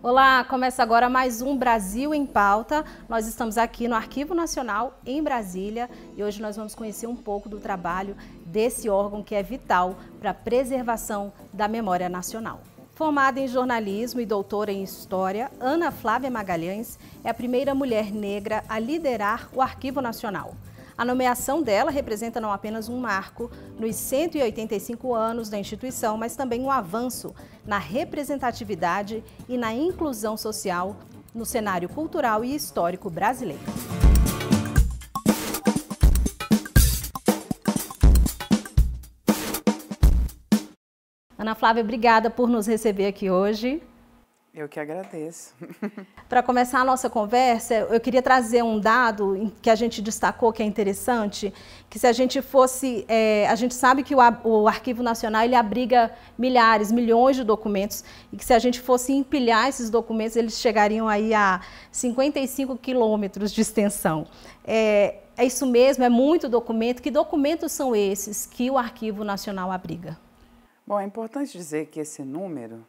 Olá, começa agora mais um Brasil em Pauta. Nós estamos aqui no Arquivo Nacional em Brasília e hoje nós vamos conhecer um pouco do trabalho desse órgão que é vital para a preservação da memória nacional. Formada em jornalismo e doutora em história, Ana Flávia Magalhães é a primeira mulher negra a liderar o Arquivo Nacional. A nomeação dela representa não apenas um marco nos 185 anos da instituição, mas também um avanço na representatividade e na inclusão social no cenário cultural e histórico brasileiro. Ana Flávia, obrigada por nos receber aqui hoje. Eu que agradeço. Para começar a nossa conversa, eu queria trazer um dado que a gente destacou que é interessante, que se a gente fosse, é, a gente sabe que o, o, Arquivo Nacional ele abriga milhares, milhões de documentos e que se a gente fosse empilhar esses documentos, eles chegariam aí a 55 quilômetros de extensão. É, é isso mesmo, é muito documento. Que documentos são esses que o Arquivo Nacional abriga? Bom, é importante dizer que esse número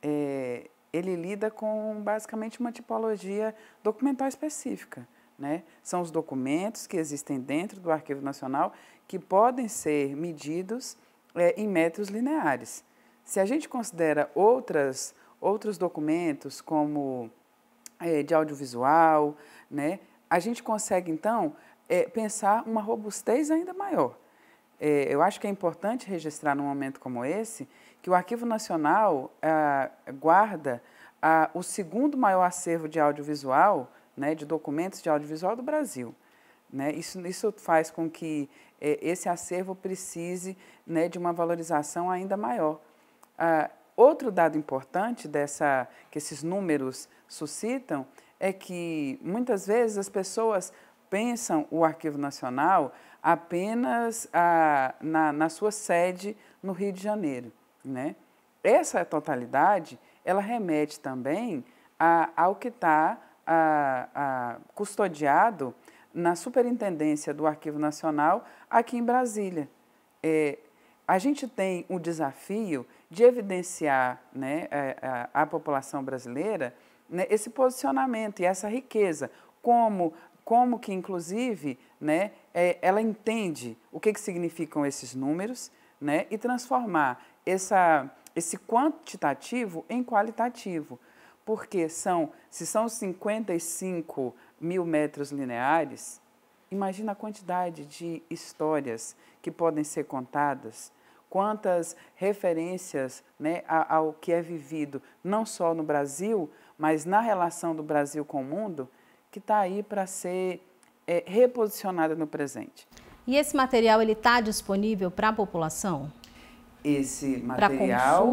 é, ele lida com basicamente uma tipologia documental específica. Né? São os documentos que existem dentro do Arquivo Nacional que podem ser medidos é, em metros lineares. Se a gente considera outras, outros documentos, como é, de audiovisual, né, a gente consegue, então, é, pensar uma robustez ainda maior. É, eu acho que é importante registrar num momento como esse que o Arquivo Nacional ah, guarda ah, o segundo maior acervo de audiovisual, né, de documentos de audiovisual do Brasil. Né? Isso, isso faz com que eh, esse acervo precise né, de uma valorização ainda maior. Ah, outro dado importante dessa, que esses números suscitam é que muitas vezes as pessoas pensam o Arquivo Nacional apenas ah, na, na sua sede no Rio de Janeiro. Né? Essa totalidade, ela remete também a, ao que está custodiado na Superintendência do Arquivo Nacional aqui em Brasília. É, a gente tem o desafio de evidenciar né, a, é, a, a, população brasileira né, esse posicionamento e essa riqueza, como, como que, inclusive, né, é, ela entende o que, que significam esses números né, e transformar essa, esse quantitativo em qualitativo, porque são, se são 55 mil metros lineares, imagina a quantidade de histórias que podem ser contadas, quantas referências né, ao que é vivido, não só no Brasil, mas na relação do Brasil com o mundo, que está aí para ser é, reposicionada no presente. E esse material ele está disponível para a população? Esse material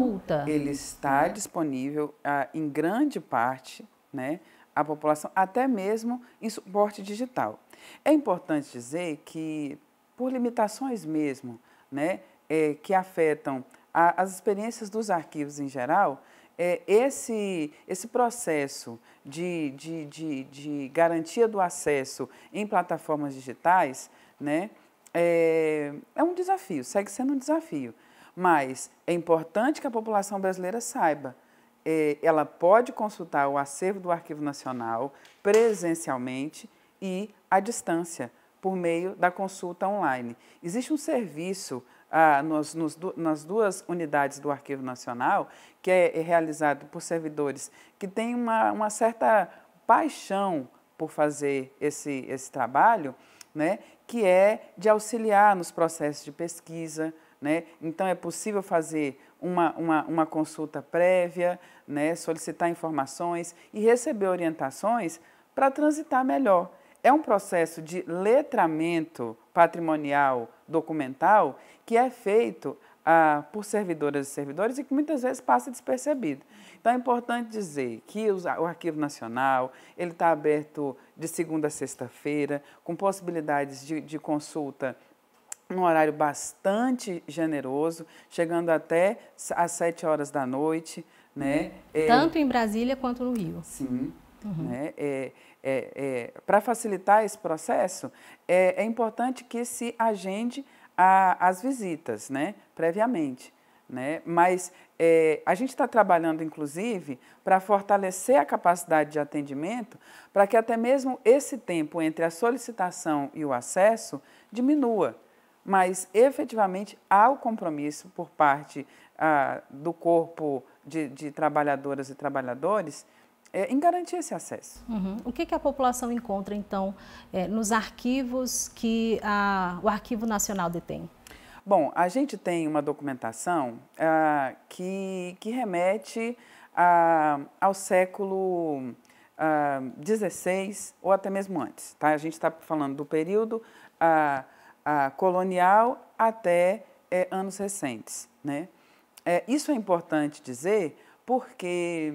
ele está disponível ah, em grande parte, né, à população, até mesmo em suporte digital. É importante dizer que por limitações mesmo, né, é, que afetam a, as experiências dos arquivos em geral, é, esse, esse processo de, de, de, de, garantia do acesso em plataformas digitais né, é, é um desafio, segue sendo um desafio. Mas é importante que a população brasileira saiba. É, ela pode consultar o acervo do Arquivo Nacional presencialmente e à distância, por meio da consulta online. Existe um serviço ah, nos, nos, nas duas unidades do Arquivo Nacional, que é, é realizado por servidores que têm uma, uma certa paixão por fazer esse, esse trabalho, né, que é de auxiliar nos processos de pesquisa, né? Então, é possível fazer uma, uma, uma consulta prévia, né? solicitar informações e receber orientações para transitar melhor. É um processo de letramento patrimonial documental que é feito ah, por servidoras e servidores e que muitas vezes passa despercebido. Então é importante dizer que o Arquivo Nacional ele está aberto de segunda a sexta-feira, com possibilidades de, de consulta um horário bastante generoso, chegando até às sete horas da noite. Uhum. Né? É, Tanto em Brasília quanto no Rio. Sim. Uhum. Né? É, é, é Para facilitar esse processo, é, é, importante que se agende a, as visitas né? previamente. Né? Mas é, a gente está trabalhando, inclusive, para fortalecer a capacidade de atendimento, para que até mesmo esse tempo entre a solicitação e o acesso diminua mas efetivamente há o compromisso por parte ah, do corpo de, de, trabalhadoras e trabalhadores é, em garantir esse acesso. Uhum. O que, que, a população encontra, então, é, nos arquivos que a, o Arquivo Nacional detém? Bom, a gente tem uma documentação ah, que, que remete ah, ao século XVI ah, ou até mesmo antes. Tá? A gente está falando do período. Ah, colonial até é, anos recentes. Né? É, isso é importante dizer porque,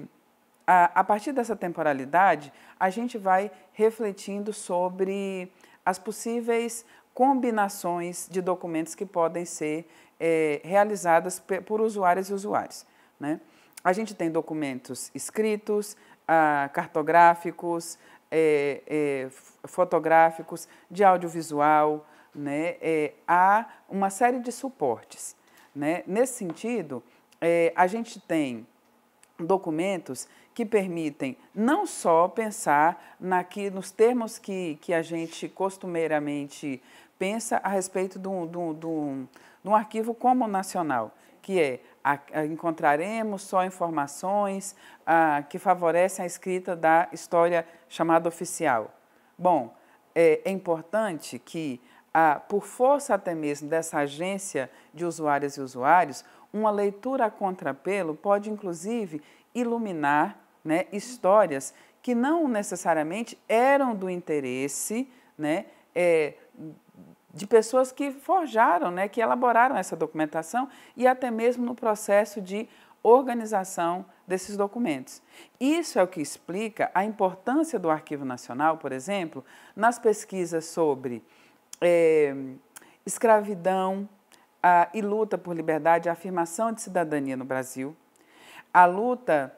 a, a partir dessa temporalidade, a gente vai refletindo sobre as possíveis combinações de documentos que podem ser é, realizadas por usuárias e usuários. Né? A gente tem documentos escritos, ah, cartográficos, é, é, fotográficos, de audiovisual, né, é, há uma série de suportes. Né? Nesse sentido, é, a gente tem documentos que permitem não só pensar naqui, nos termos que, que a gente costumeiramente pensa a respeito de um, de um, de um, de um arquivo como nacional, que é a, a, encontraremos só informações a, que favorecem a escrita da história chamada oficial. Bom, é, é importante que a, por força até mesmo dessa agência de usuárias e usuários, uma leitura a contrapelo pode, inclusive, iluminar né, histórias que não necessariamente eram do interesse né, é, de pessoas que forjaram, né, que elaboraram essa documentação e até mesmo no processo de organização desses documentos. Isso é o que explica a importância do Arquivo Nacional, por exemplo, nas pesquisas sobre é, escravidão a, e luta por liberdade, a afirmação de cidadania no Brasil, a luta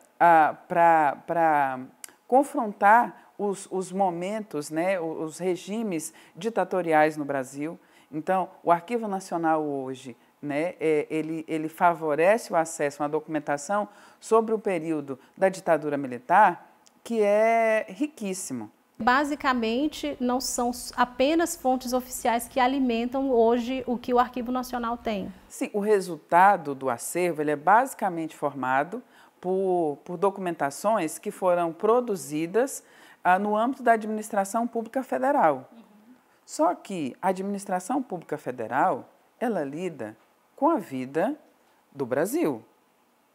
para confrontar os, os momentos, né, os regimes ditatoriais no Brasil. Então, o Arquivo Nacional hoje né, é, ele, ele, favorece o acesso a uma documentação sobre o período da ditadura militar que é riquíssimo. Basicamente, não são apenas fontes oficiais que alimentam hoje o que o Arquivo Nacional tem. Sim, o resultado do acervo ele é basicamente formado por, por documentações que foram produzidas ah, no âmbito da administração pública federal. Uhum. Só que a administração pública federal ela lida com a vida do Brasil.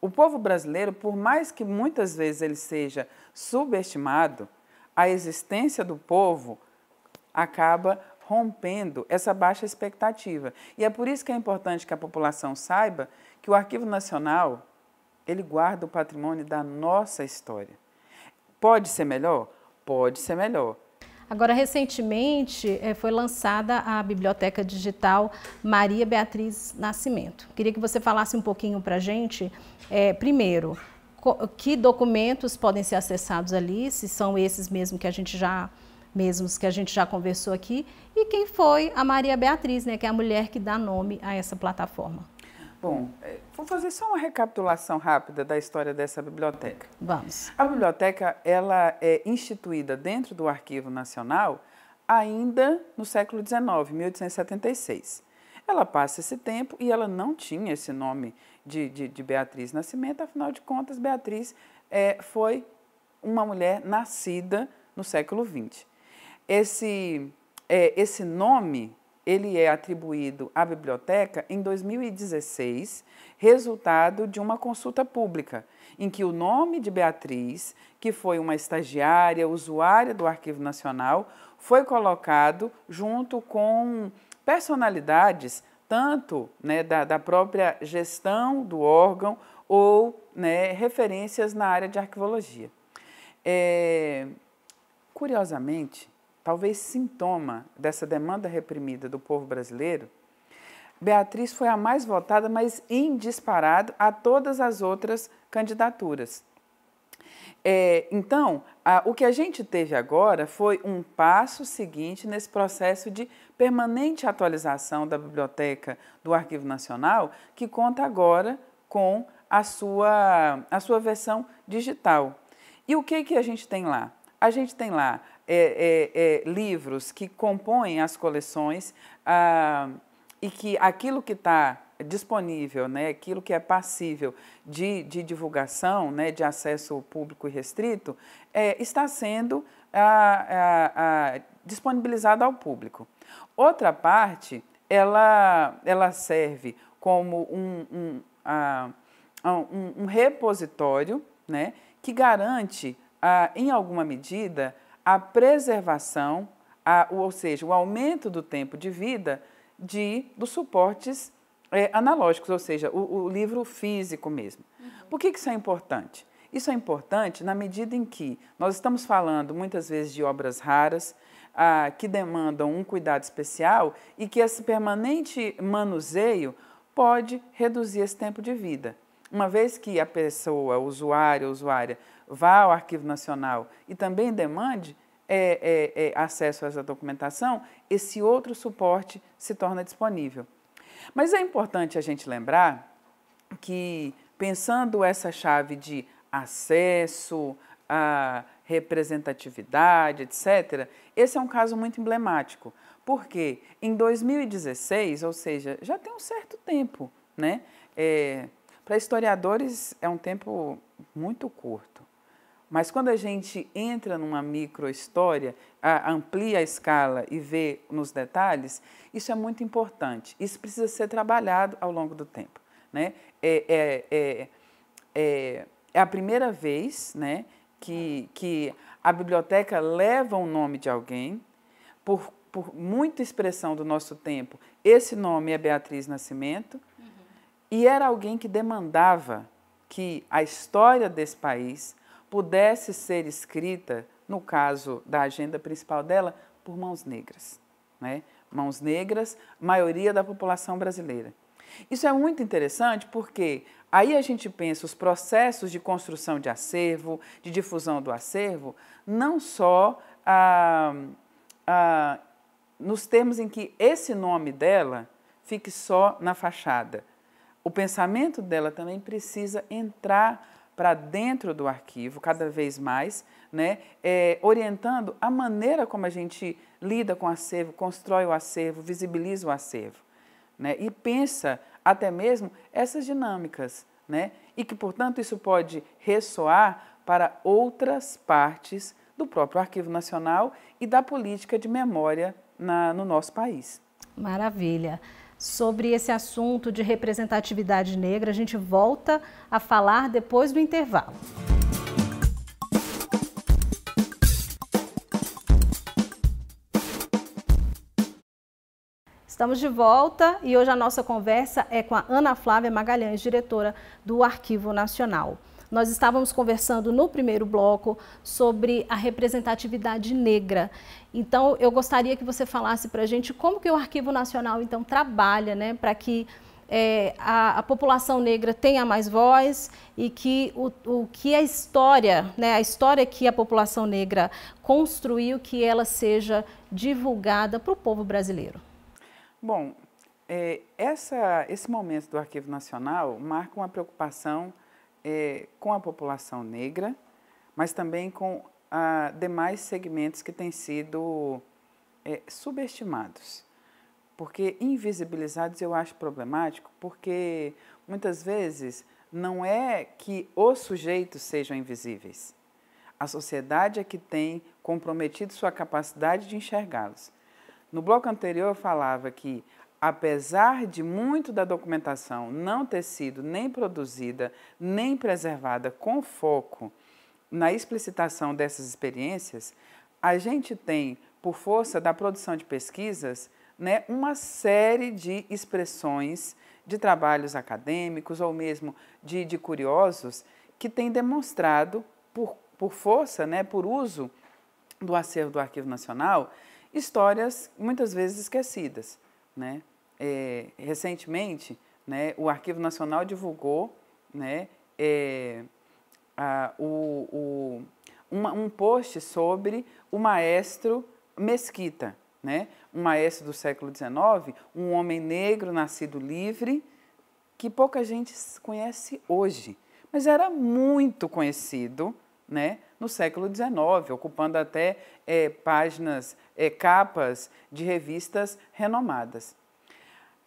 O povo brasileiro, por mais que muitas vezes ele seja subestimado, a existência do povo acaba rompendo essa baixa expectativa. E é por isso que é importante que a população saiba que o Arquivo Nacional, ele guarda o patrimônio da nossa história. Pode ser melhor? Pode ser melhor. Agora, recentemente, eh, foi lançada a Biblioteca Digital Maria Beatriz Nascimento. Queria que você falasse um pouquinho para a gente, é, primeiro, que documentos podem ser acessados ali, se são esses mesmo que a gente já mesmos que a gente já conversou aqui, e quem foi a Maria Beatriz, né, que é a mulher que dá nome a essa plataforma. Bom, eh, vou fazer só uma recapitulação rápida da história dessa biblioteca. Vamos. A biblioteca ela é instituída dentro do Arquivo Nacional ainda no século XIX, 1876. Ela passa esse tempo e ela não tinha esse nome de, de, de Beatriz Nascimento, afinal de contas, Beatriz é, foi uma mulher nascida no século XX. Esse, é, esse nome ele é atribuído à biblioteca em 2016, resultado de uma consulta pública, em que o nome de Beatriz, que foi uma estagiária, usuária do Arquivo Nacional, foi colocado junto com personalidades tanto né, da, da, própria gestão do órgão ou né, referências na área de arquivologia. É, curiosamente, talvez sintoma dessa demanda reprimida do povo brasileiro, Beatriz foi a mais votada, mas em disparado a todas as outras candidaturas. É, então, a, o que a gente teve agora foi um passo seguinte nesse processo de permanente atualização da biblioteca do Arquivo Nacional, que conta agora com a sua, a sua versão digital. E o que, que a gente tem lá? A gente tem lá é, é, é livros que compõem as coleções ah, e que aquilo que está disponível, né, aquilo que é passível de, de divulgação, né, de acesso público e restrito, é, está sendo a, a, a, disponibilizado ao público. Outra parte, ela, ela serve como um, um, a, um, um repositório né, que garante, a, em alguma medida, a preservação, a, ou seja, o aumento do tempo de vida de, dos suportes é, analógicos, ou seja, o, o livro físico mesmo. Uhum. Por que, que isso é importante? Isso é importante na medida em que nós estamos falando muitas vezes de obras raras, ah, que demandam um cuidado especial e que esse permanente manuseio pode reduzir esse tempo de vida. Uma vez que a pessoa, o usuário ou usuária, vá ao Arquivo Nacional e também demande é, é, é, acesso a essa documentação, esse outro suporte se torna disponível. Mas é importante a gente lembrar que, pensando essa chave de acesso, à representatividade, etc., esse é um caso muito emblemático, porque em 2016, ou seja, já tem um certo tempo, né? É, Para historiadores é um tempo muito curto, mas quando a gente entra numa microhistória, amplia a escala e vê nos detalhes, isso é muito importante. Isso precisa ser trabalhado ao longo do tempo. Né? É, é, é, é, é a primeira vez né, que, que a biblioteca leva o nome de alguém, por, por muita expressão do nosso tempo, esse nome é Beatriz Nascimento, uhum. e era alguém que demandava que a história desse país pudesse ser escrita, no caso da agenda principal dela, por mãos negras. Né? Mãos negras, maioria da população brasileira. Isso é muito interessante porque aí a gente pensa os processos de construção de acervo, de difusão do acervo, não só ah, ah, nos termos em que esse nome dela fique só na fachada. O pensamento dela também precisa entrar para dentro do arquivo, cada vez mais, né? É, orientando a maneira como a gente lida com o acervo, constrói o acervo, visibiliza o acervo. Né? E pensa até mesmo essas dinâmicas. Né? E que, portanto, isso pode ressoar para outras partes do próprio Arquivo Nacional e da política de memória na, no nosso país. Maravilha sobre esse assunto de representatividade negra. A gente volta a falar depois do intervalo. Estamos de volta e hoje a nossa conversa é com a Ana Flávia Magalhães, diretora do Arquivo Nacional. Nós estávamos conversando no primeiro bloco sobre a representatividade negra. Então, eu gostaria que você falasse para a gente como que o Arquivo Nacional, então, trabalha né, para que é, a, a, população negra tenha mais voz e que o, o que a história, né, a história que a população negra construiu, que ela seja divulgada para o povo brasileiro. Bom, é, essa, esse momento do Arquivo Nacional marca uma preocupação é, com a população negra, mas também com ah, demais segmentos que têm sido é, subestimados. Porque invisibilizados eu acho problemático, porque muitas vezes não é que os sujeitos sejam invisíveis. A sociedade é que tem comprometido sua capacidade de enxergá-los. No bloco anterior eu falava que apesar de muito da documentação não ter sido nem produzida nem preservada com foco na explicitação dessas experiências, a gente tem, por força da produção de pesquisas, né, uma série de expressões de trabalhos acadêmicos ou mesmo de, de curiosos que têm demonstrado, por, por força, né, por uso do acervo do Arquivo Nacional, histórias muitas vezes esquecidas. Né? é, recentemente, né, o Arquivo Nacional divulgou né, é, a, o, o, uma, um post sobre o maestro Mesquita, né, um maestro do século XIX, um homem negro nascido livre, que pouca gente conhece hoje, mas era muito conhecido né, no século XIX, ocupando até é, páginas, é, capas de revistas renomadas.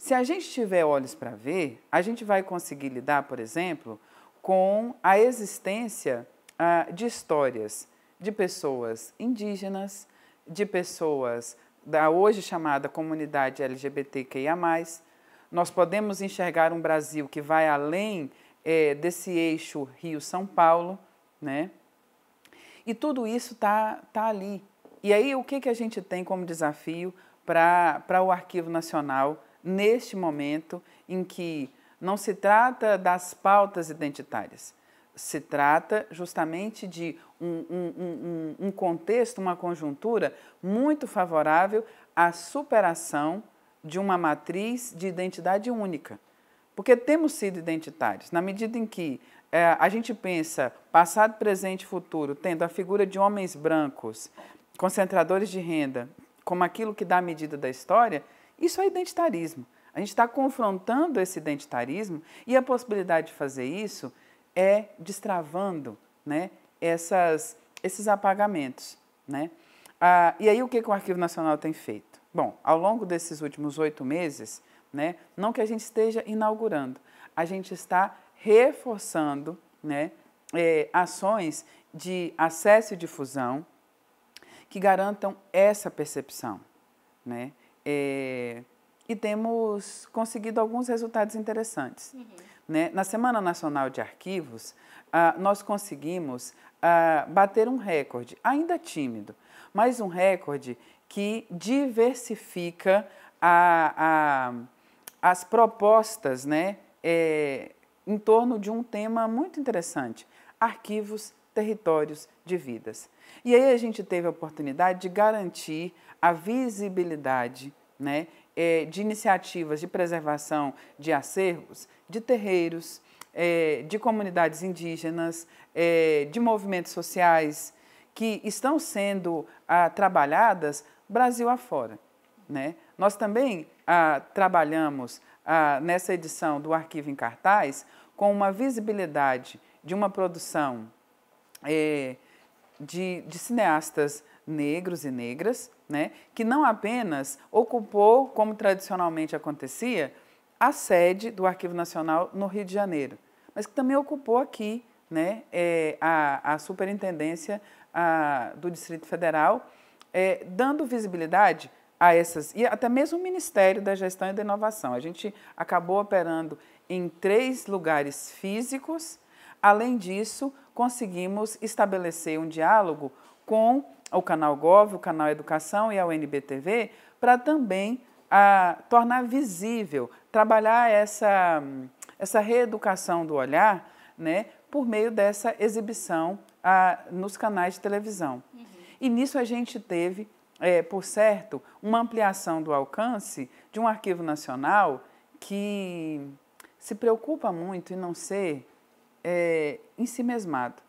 Se a gente tiver olhos para ver, a gente vai conseguir lidar, por exemplo, com a existência ah, de histórias de pessoas indígenas, de pessoas da hoje chamada comunidade LGBTQIA. Nós podemos enxergar um Brasil que vai além é, desse eixo Rio-São Paulo, né? E tudo isso está tá ali. E aí, o que, que a gente tem como desafio para o Arquivo Nacional neste momento em que não se trata das pautas identitárias, se trata justamente de um, um, um, um contexto, uma conjuntura muito favorável à superação de uma matriz de identidade única. Porque temos sido identitários, na medida em que é, a gente pensa passado, presente e futuro, tendo a figura de homens brancos, concentradores de renda, como aquilo que dá a medida da história, isso é identitarismo. A gente está confrontando esse identitarismo e a possibilidade de fazer isso é destravando né, essas, esses apagamentos. Né? Ah, e aí, o que, que o Arquivo Nacional tem feito? Bom, ao longo desses últimos oito meses, né, não que a gente esteja inaugurando, a gente está reforçando né, é, ações de acesso e difusão que garantam essa percepção. Né? É, e temos conseguido alguns resultados interessantes. Uhum. Né? Na Semana Nacional de Arquivos, ah, nós conseguimos ah, bater um recorde, ainda tímido, mas um recorde que diversifica a, a, as propostas né, é, em torno de um tema muito interessante: arquivos, territórios de vidas. E aí a gente teve a oportunidade de garantir a visibilidade né, é, de iniciativas de preservação de acervos, de terreiros, é, de comunidades indígenas, é, de movimentos sociais que estão sendo ah, trabalhadas Brasil afora. Né? Nós também ah, trabalhamos ah, nessa edição do Arquivo em Cartaz com uma visibilidade de uma produção de, de cineastas negros e negras, né, que não apenas ocupou, como tradicionalmente acontecia, a sede do Arquivo Nacional no Rio de Janeiro, mas que também ocupou aqui né, é, a, a, superintendência a, do Distrito Federal, é, dando visibilidade a essas, e até mesmo o Ministério da Gestão e da Inovação. A gente acabou operando em três lugares físicos, além disso, conseguimos estabelecer um diálogo com ao canal Gov, o canal Educação e ao NBTV, para também a, tornar visível, trabalhar essa, essa reeducação do olhar né, por meio dessa exibição a, nos canais de televisão. Uhum. E nisso a gente teve, é, por certo, uma ampliação do alcance de um arquivo nacional que se preocupa muito em não ser é, em si mesmado,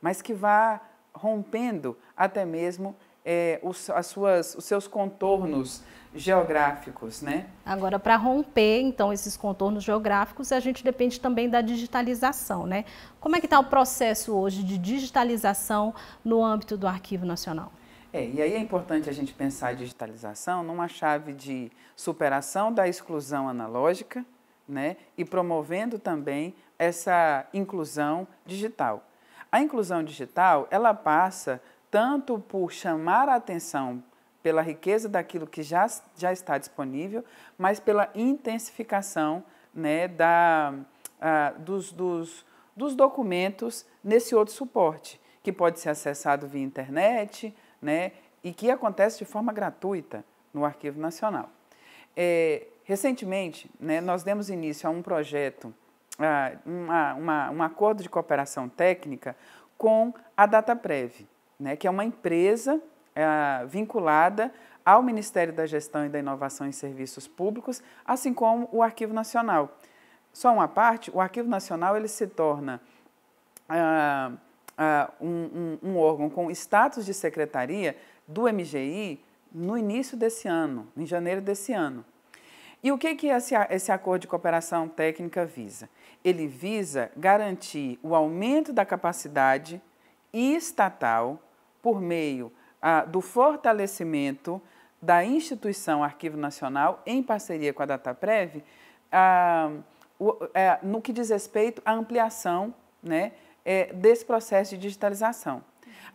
mas que vá rompendo até mesmo é, os, as suas, os seus contornos geográficos, né? Agora, para romper, então, esses contornos geográficos, a gente depende também da digitalização, né? Como é que está o processo hoje de digitalização no âmbito do Arquivo Nacional? É, e aí é importante a gente pensar a digitalização numa chave de superação da exclusão analógica, né? E promovendo também essa inclusão digital. A inclusão digital, ela passa tanto por chamar a atenção pela riqueza daquilo que já, já está disponível, mas pela intensificação né, da, a, ah, dos, dos, dos documentos nesse outro suporte, que pode ser acessado via internet né, e que acontece de forma gratuita no Arquivo Nacional. É, recentemente, né, nós demos início a um projeto ah, uma, uma, um acordo de cooperação técnica com a DataPrev, né, que é uma empresa ah, vinculada ao Ministério da Gestão e da Inovação em Serviços Públicos, assim como o Arquivo Nacional. Só uma parte, o Arquivo Nacional ele se torna ah, um, um, um órgão com status de secretaria do MGI no início desse ano, em janeiro desse ano. E o que, que esse, esse acordo de cooperação técnica visa? Ele visa garantir o aumento da capacidade estatal por meio ah, do fortalecimento da instituição Arquivo Nacional, em parceria com a Dataprev, ah, o, é, no que diz respeito à ampliação né, é, desse processo de digitalização.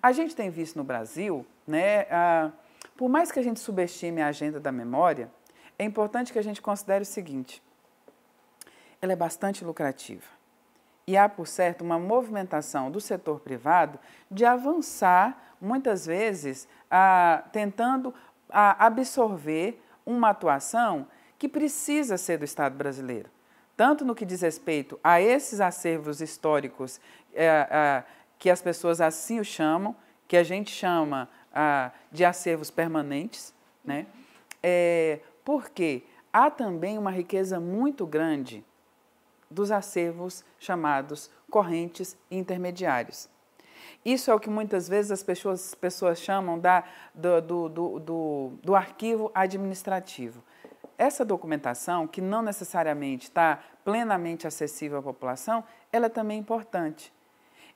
A gente tem visto no Brasil, né, ah, por mais que a gente subestime a agenda da memória, é importante que a gente considere o seguinte: ela é bastante lucrativa. E há, por certo, uma movimentação do setor privado de avançar, muitas vezes, a, tentando a absorver uma atuação que precisa ser do Estado brasileiro. Tanto no que diz respeito a esses acervos históricos, é, é, que as pessoas assim o chamam, que a gente chama é, de acervos permanentes, né? É, porque há também uma riqueza muito grande dos acervos chamados correntes intermediários. Isso é o que muitas vezes as pessoas, pessoas chamam da, do, do, do, do, do arquivo administrativo. Essa documentação, que não necessariamente está plenamente acessível à população, ela é também é importante.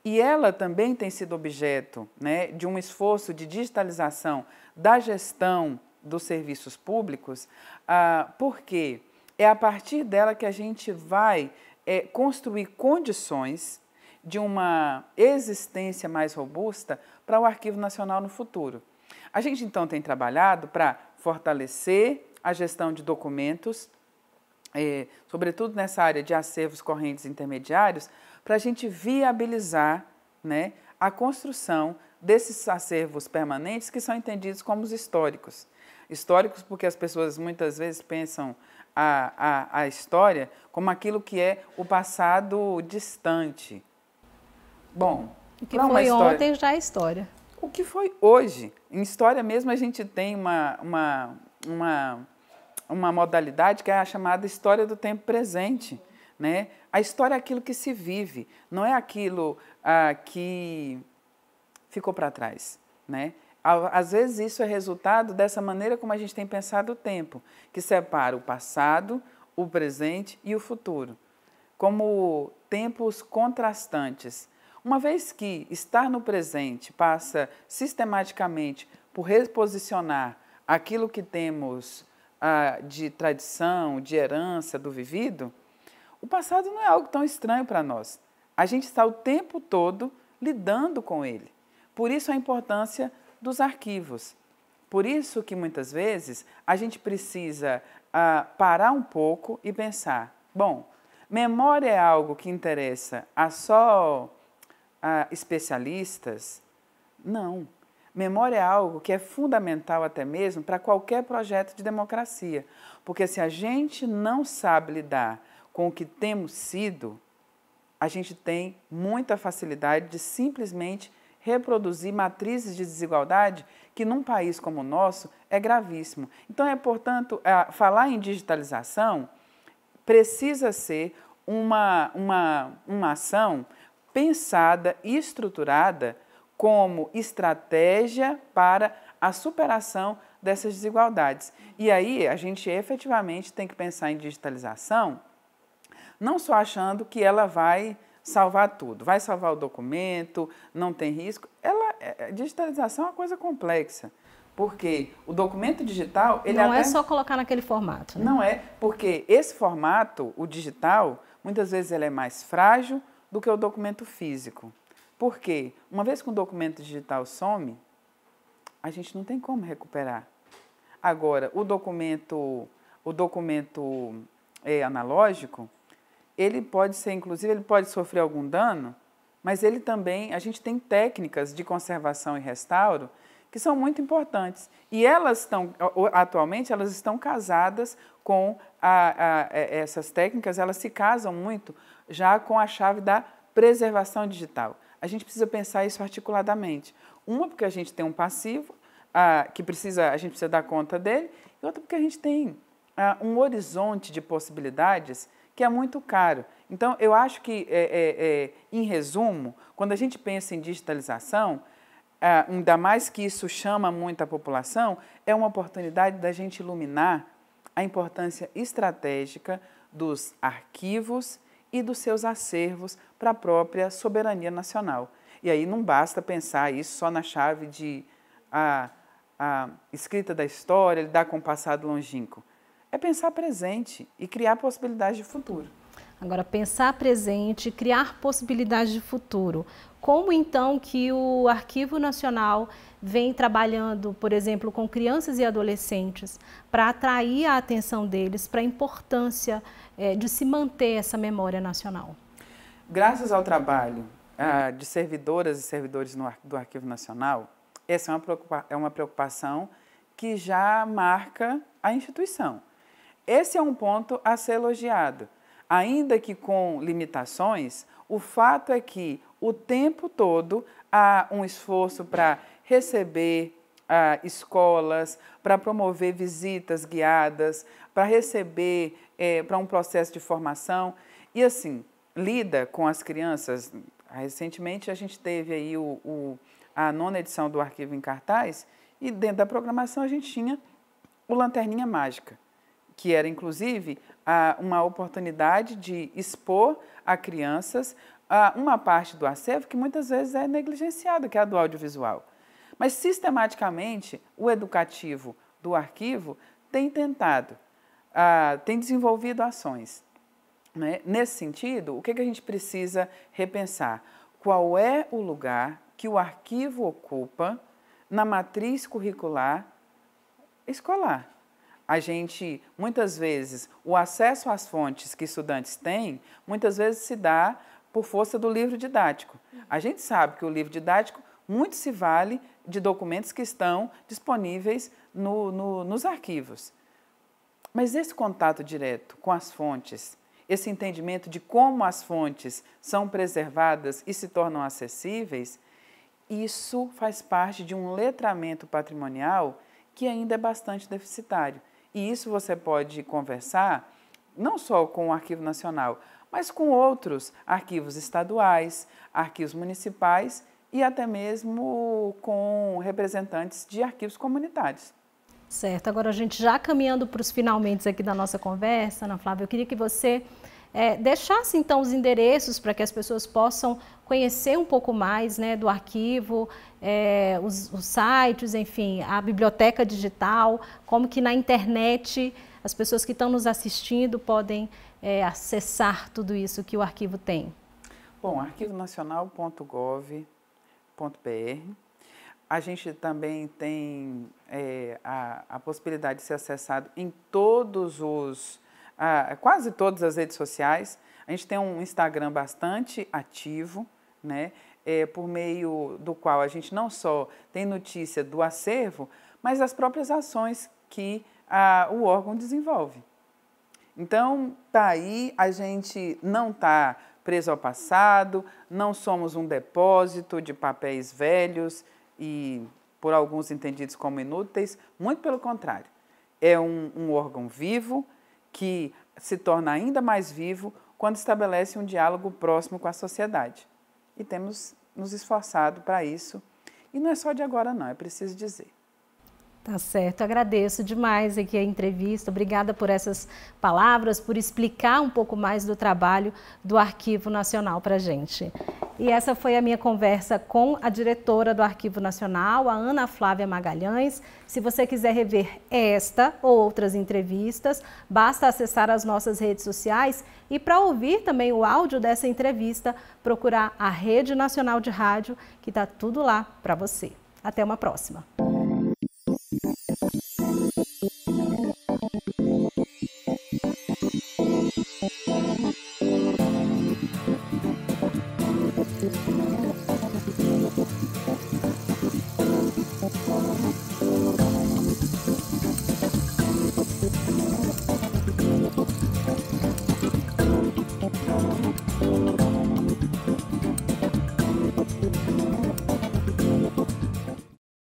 E ela também tem sido objeto né, de um esforço de digitalização da gestão dos serviços públicos, ah, porque é a partir dela que a gente vai é, construir condições de uma existência mais robusta para o Arquivo Nacional no futuro. A gente então tem trabalhado para fortalecer a gestão de documentos, é, sobretudo nessa área de acervos correntes intermediários, para a gente viabilizar né, a construção desses acervos permanentes que são entendidos como os históricos. Históricos porque as pessoas muitas vezes pensam a, a, a história como aquilo que é o passado distante. Bom, o que é foi história, ontem já é história. O que foi hoje? Em história mesmo a gente tem uma, uma, uma, uma modalidade que é a chamada história do tempo presente. Né? A história é aquilo que se vive, não é aquilo ah, que ficou para trás. Né? Às vezes isso é resultado dessa maneira como a gente tem pensado o tempo, que separa o passado, o presente e o futuro, como tempos contrastantes. Uma vez que estar no presente passa sistematicamente por reposicionar aquilo que temos ah, de tradição, de herança, do vivido, o passado não é algo tão estranho para nós. A gente está o tempo todo lidando com ele. Por isso a importância dos arquivos. Por isso que muitas vezes a gente precisa ah, parar um pouco e pensar, bom, memória é algo que interessa a só ah, especialistas? Não. Memória é algo que é fundamental até mesmo para qualquer projeto de democracia, porque se a gente não sabe lidar com o que temos sido, a gente tem muita facilidade de simplesmente reproduzir matrizes de desigualdade que num país como o nosso é gravíssimo. Então, é portanto, é, falar em digitalização precisa ser uma, uma, uma ação pensada e estruturada como estratégia para a superação dessas desigualdades. E aí a gente efetivamente tem que pensar em digitalização, não só achando que ela vai salvar tudo. Vai salvar o documento, não tem risco. Ela, é, é, digitalização é uma coisa complexa. Porque o documento digital. Ele não é até... é só colocar naquele formato. Né? Não é, porque esse formato, o digital, muitas vezes ele é mais frágil do que o documento físico. Por quê? Uma vez que um documento digital some, a gente não tem como recuperar. Agora, o documento, o documento é, analógico, ele pode ser, inclusive, ele pode sofrer algum dano, mas ele também, a gente tem técnicas de conservação e restauro que são muito importantes. E elas estão, atualmente, elas estão casadas com a, a, é, essas técnicas, elas se casam muito já com a chave da preservação digital. A gente precisa pensar isso articuladamente. Uma, porque a gente tem um passivo, a, que precisa, a gente precisa dar conta dele, e outra, porque a gente tem um horizonte de possibilidades que é muito caro. Então, eu acho que, é, é, é em resumo, quando a gente pensa em digitalização, é, ainda mais que isso chama muito a população, é uma oportunidade da gente iluminar a importância estratégica dos arquivos e dos seus acervos para a própria soberania nacional. E aí não basta pensar isso só na chave de a, a escrita da história, lidar com o passado longínquo é pensar presente e criar possibilidades de futuro. Agora, pensar presente, criar possibilidades de futuro. Como então que o Arquivo Nacional vem trabalhando, por exemplo, com crianças e adolescentes para atrair a atenção deles para a importância é, de se manter essa memória nacional? Graças ao trabalho ah, de servidoras e servidores no, do Arquivo Nacional, essa é uma, é uma preocupação que já marca a instituição. Esse é um ponto a ser elogiado. Ainda que com limitações, o fato é que o tempo todo há um esforço para receber ah, escolas, para promover visitas guiadas, para receber eh, para um processo de formação. E assim, lida com as crianças. Recentemente a gente teve aí o, o, a nona edição do Arquivo em Cartaz e dentro da programação a gente tinha o Lanterninha Mágica que era inclusive uma oportunidade de expor a crianças uma parte do acervo que muitas vezes é negligenciada, que é a do audiovisual. Mas sistematicamente o educativo do arquivo tem tentado, tem desenvolvido ações. Né? Nesse sentido, o que a gente precisa repensar? Qual é o lugar que o arquivo ocupa na matriz curricular escolar? a gente, muitas vezes, o acesso às fontes que estudantes têm, muitas vezes se dá por força do livro didático. A gente sabe que o livro didático muito se vale de documentos que estão disponíveis no, no, nos arquivos. Mas esse contato direto com as fontes, esse entendimento de como as fontes são preservadas e se tornam acessíveis, isso faz parte de um letramento patrimonial que ainda é bastante deficitário. E isso você pode conversar não só com o Arquivo Nacional, mas com outros arquivos estaduais, arquivos municipais e até mesmo com representantes de arquivos comunitários. Certo, agora a gente já caminhando para os finalmente aqui da nossa conversa, Ana Flávia, eu queria que você é, deixasse assim, então os endereços para que as pessoas possam conhecer um pouco mais né, do arquivo, é, os, os, sites, enfim, a biblioteca digital, como que na internet as pessoas que estão nos assistindo podem é, acessar tudo isso que o arquivo tem. Bom, arquivonacional.gov.br. A gente também tem é, a, a possibilidade de ser acessado em todos os a, quase todas as redes sociais. A gente tem um Instagram bastante ativo, né? É, por meio do qual a gente não só tem notícia do acervo, mas das próprias ações que a, o órgão desenvolve. Então, tá aí, a gente não está preso ao passado, não somos um depósito de papéis velhos e por alguns entendidos como inúteis, muito pelo contrário. É um, um órgão vivo, que se torna ainda mais vivo quando estabelece um diálogo próximo com a sociedade. E temos nos esforçado para isso. E não é só de agora, não, é preciso dizer. Tá certo, agradeço demais aqui a entrevista. Obrigada por essas palavras, por explicar um pouco mais do trabalho do Arquivo Nacional para a gente. E essa foi a minha conversa com a diretora do Arquivo Nacional, a Ana Flávia Magalhães. Se você quiser rever esta ou outras entrevistas, basta acessar as nossas redes sociais e para ouvir também o áudio dessa entrevista, procurar a Rede Nacional de Rádio, que está tudo lá para você. Até uma próxima.